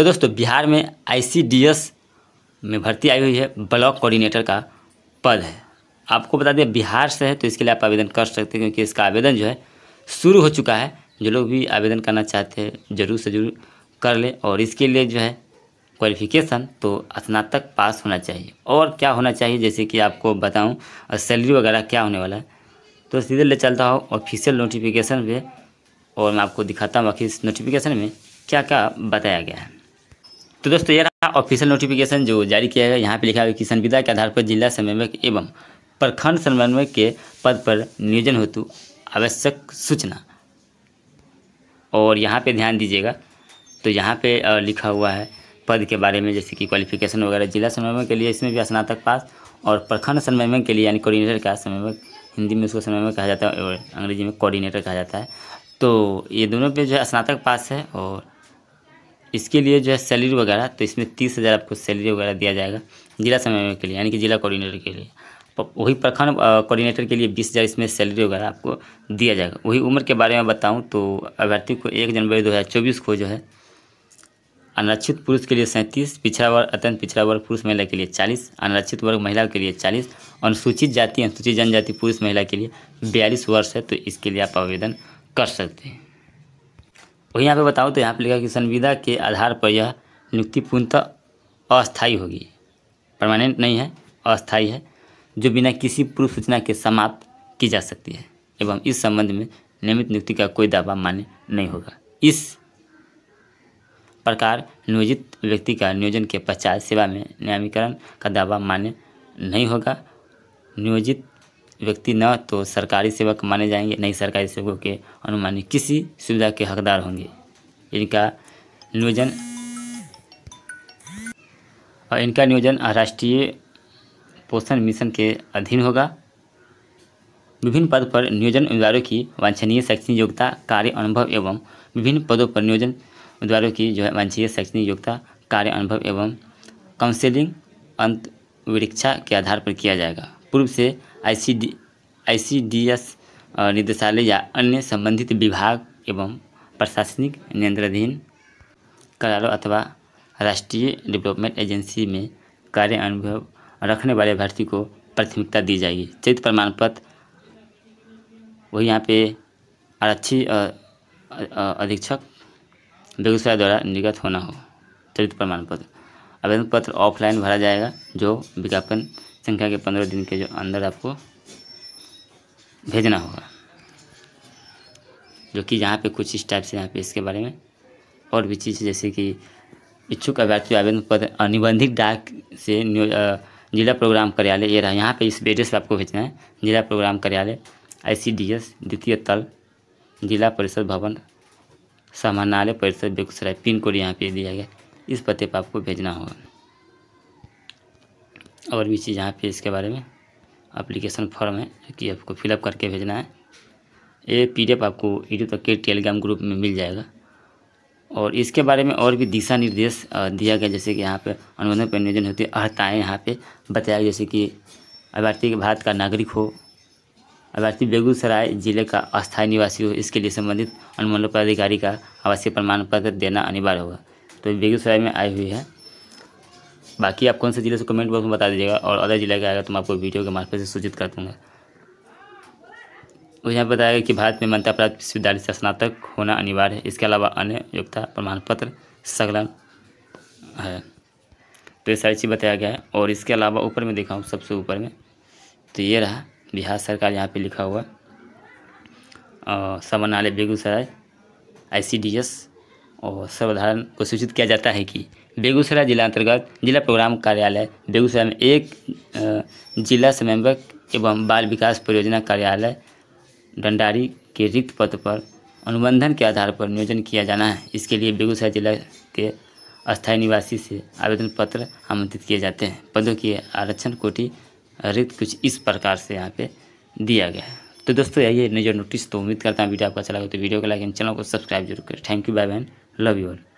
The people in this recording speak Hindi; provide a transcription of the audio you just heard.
तो दोस्तों बिहार में आईसीडीएस में भर्ती आई हुई है ब्लॉक कोऑर्डिनेटर का पद है आपको बता दें बिहार से है तो इसके लिए आप आवेदन कर सकते हैं क्योंकि इसका आवेदन जो है शुरू हो चुका है जो लोग भी आवेदन करना चाहते हैं ज़रूर से ज़रूर कर लें और इसके लिए जो है क्वालिफिकेशन तो स्नातक पास होना चाहिए और क्या होना चाहिए जैसे कि आपको बताऊं और सैलरी वगैरह क्या होने वाला है तो सीधे ले चलता हूँ ऑफिशियल नोटिफिकेशन पे और मैं आपको दिखाता हूँ बाकी इस नोटिफिकेशन में क्या क्या बताया गया है तो दोस्तों ये रहा ऑफिशियल नोटिफिकेशन जो जारी किया गया यहाँ पे लिखा है कि संविदा के आधार पर जिला समन्वयक एवं प्रखंड समन्वयक के पद पर नियोजन हेतु आवश्यक सूचना और यहाँ पे ध्यान दीजिएगा तो यहाँ पे लिखा हुआ है पद के बारे में जैसे कि क्वालिफिकेशन वगैरह जिला समन्वय के लिए इसमें भी स्नातक पास और प्रखंड समन्वयक के लिए यानी कोऑर्डिनेटर का समन्वयक हिंदी में उसको समन्वयक कहा जाता है और अंग्रेजी में कोऑर्डिनेटर कहा जाता है तो ये दोनों पे जो है स्नातक पास है और इसके लिए जो है सैलरी वगैरह तो इसमें तीस हज़ार आपको सैलरी वगैरह दिया जाएगा जिला समय के लिए यानी कि जिला कोऑर्डिनेटर के लिए वही प्रखंड कोऑर्डिनेटर के लिए बीस हज़ार इसमें सैलरी वगैरह आपको दिया जाएगा वही उम्र के बारे में बताऊँ तो अभ्यर्थी को एक जनवरी दो हज़ार चौबीस को जो है अनारक्षित पुरुष के लिए सैंतीस पिछड़ा वर्ग अत्यंत पिछड़ा वर्ग पुरुष महिला के लिए चालीस अनारक्षित वर्ग महिला के लिए चालीस अनुसूचित जाति अनुसूचित जनजाति पुरुष महिला के लिए बयालीस वर्ष है तो इसके लिए आप आवेदन कर सकते हैं वहीं यहाँ पे बताऊँ तो यहाँ पे लिखा कि संविदा के आधार पर यह नियुक्ति पूर्णतः अस्थायी होगी परमानेंट नहीं है अस्थायी है जो बिना किसी पूर्व सूचना के समाप्त की जा सकती है एवं इस संबंध में नियमित नियुक्ति का कोई दावा मान्य नहीं होगा इस प्रकार नियोजित व्यक्ति का नियोजन के पश्चात सेवा में नियमीकरण का दावा मान्य नहीं होगा नियोजित व्यक्ति न तो सरकारी सेवक माने जाएंगे नहीं सरकारी सेवकों के अनुमानित किसी सुविधा के हकदार होंगे इनका नियोजन और इनका नियोजन राष्ट्रीय पोषण मिशन के अधीन होगा विभिन्न पद पर नियोजन उम्मीदवारों की वांछनीय शैक्षणिक योग्यता कार्य अनुभव एवं विभिन्न पदों पर नियोजन उम्मीदवारों की जो है वांछनीय शैक्षणिक योग्यता कार्य अनुभव एवं काउंसिलिंग अंत वृक्षा के आधार पर किया जाएगा पूर्व से आई आईसीडीएस निदेशालय या अन्य संबंधित विभाग एवं प्रशासनिक नियंत्रणाधीन करारों अथवा राष्ट्रीय डेवलपमेंट एजेंसी में कार्य अनुभव रखने वाले अभ्यर्थी को प्राथमिकता दी जाएगी चैत प्रमाण पत्र वही यहाँ पे आरक्षी अधीक्षक बेगूसराय द्वारा निर्गत होना हो चरित्र प्रमाण पत्र आवेदन पत्र ऑफलाइन भरा जाएगा जो विज्ञापन संख्या के पंद्रह दिन के जो अंदर आपको भेजना होगा जो कि यहाँ पे कुछ इस टाइप से यहाँ पे इसके बारे में और भी चीज़ जैसे कि इच्छुक अभ्यर्थी आवेदन पत्र अनिबंधित डाक से जिला प्रोग्राम कार्यालय ये रहा यहाँ पे इस एड्रेस पर आपको भेजना है जिला प्रोग्राम कार्यालय आई सी डी एस द्वितीय तल जिला परिषद भवन सामान्यालय परिषद बेगूसराय पिन कोड यहाँ पे दिया गया इस पते पर आपको भेजना होगा और भी चीज़ यहाँ पे इसके बारे में अप्लीकेशन फॉर्म है जो कि आपको फिलअप करके भेजना है ये पी आपको ईडी तक के टेलीग्राम ग्रुप में मिल जाएगा और इसके बारे में और भी दिशा निर्देश दिया गया जैसे कि यहाँ पे अनुबंधन पर नियोजन होती है अहताएँ यहाँ पे बताया जैसे कि अभ्यर्थी भारत का नागरिक हो अभ्यर्थी बेगूसराय जिले का अस्थायी निवासी हो इसके लिए संबंधित अनुमंडल पदाधिकारी का आवासीय प्रमाण पत्र देना अनिवार्य होगा तो बेगूसराय में आई हुई है बाकी आप कौन से ज़िले से कमेंट बॉक्स में बता दीजिएगा और अदर जिले का आएगा तो मैं आपको वीडियो के माध्यम से सूचित कर दूँगा और यहाँ बताया गया कि भारत में मान्यता प्राप्त विश्वविद्यालय से स्नातक होना अनिवार्य है इसके अलावा अन्य योग्यता प्रमाण पत्र संकलन है तो ये सारी चीज़ बताया गया है और इसके अलावा ऊपर में देखा हूँ सबसे ऊपर में तो ये रहा बिहार सरकार यहाँ पे लिखा हुआ समरणालय बेगूसराय एस और सर्वधारण को सूचित किया जाता है कि बेगूसराय जिला अंतर्गत जिला प्रोग्राम कार्यालय बेगूसराय में एक जिला समन्वयक एवं बाल विकास परियोजना कार्यालय डंडारी के रिक्त पद पर अनुबंधन के आधार पर नियोजन किया जाना है इसके लिए बेगूसराय जिला के अस्थायी निवासी से आवेदन पत्र आमंत्रित किए जाते हैं पदों की आरक्षण कोटि रिक्त कुछ इस प्रकार से यहाँ पे दिया गया है तो दोस्तों यही है नजर नोटिस तो उम्मीद करता हूँ वीडियो आपको अच्छा लगा तो वीडियो को लाइक एंड चैनल को सब्सक्राइब जरूर करें थैंक यू बाय बैन लव यू ऑल